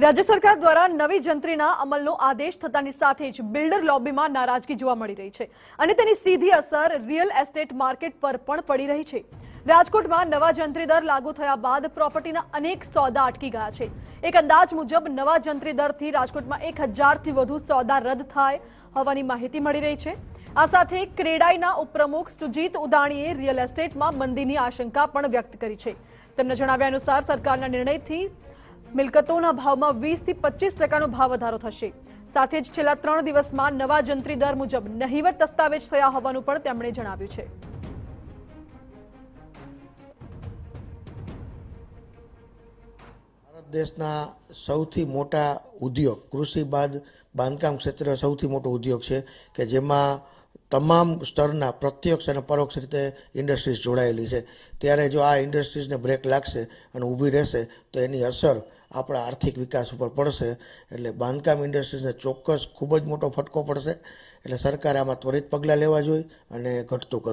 રાજ્ય સરકાર દ્વારા નવી જંત્રીના અમલનો આદેશ થતાની સાથે જ બિલ્ડર લોબીમાં નારાજગી જોવા મળી રહી છે અને તેની સીધી અસર રિયલ એસ્ટેટ માર્કેટ પર પણ પડી રહી છે રાજકોટમાં નવા જંત્રી દર લાગુ થયા બાદ પ્રોપર્ટીના અનેક સોદા અટકી ગયા છે એક અંદાજ મુજબ નવા જંત્રી દરથી રાજકોટમાં એક હજારથી વધુ સોદા રદ થાય હોવાની માહિતી મળી રહી છે આ સાથે ક્રેડાઈના ઉપપ્રમુખ સુજીત ઉદાણીએ રિયલ એસ્ટેટમાં મંદીની આશંકા પણ વ્યક્ત કરી છે તેમના જણાવ્યા અનુસાર સરકારના નિર્ણયથી મિલકતોના ભાવમાં વીસથી પચીસ ટકાનો ભાવ વધારો થશે સાથે જ છેલ્લા ત્રણ દિવસમાં નવા જંત્રી દર મુજબ નહીવત દસ્તાવેજ થયા હોવાનું પણ તેમણે જણાવ્યું છે ભારત દેશના સૌથી મોટા ઉદ્યોગ કૃષિ બાદ બાંધકામ ક્ષેત્ર સૌથી મોટો ઉદ્યોગ છે કે જેમાં તમામ સ્તરના પ્રત્યક્ષ અને પરોક્ષ રીતે ઇન્ડસ્ટ્રીઝ જોડાયેલી છે ત્યારે જો આ ઇન્ડસ્ટ્રીઝને બ્રેક લાગશે અને ઊભી રહેશે તો એની અસર આપણા આર્થિક વિકાસ ઉપર પડશે એટલે બાંધકામ ઇન્ડસ્ટ્રીઝને ચોક્કસ ખૂબ જ મોટો ફટકો પડશે એટલે સરકારે આમાં ત્વરિત પગલાં લેવા જોઈએ અને ઘટતું કરવું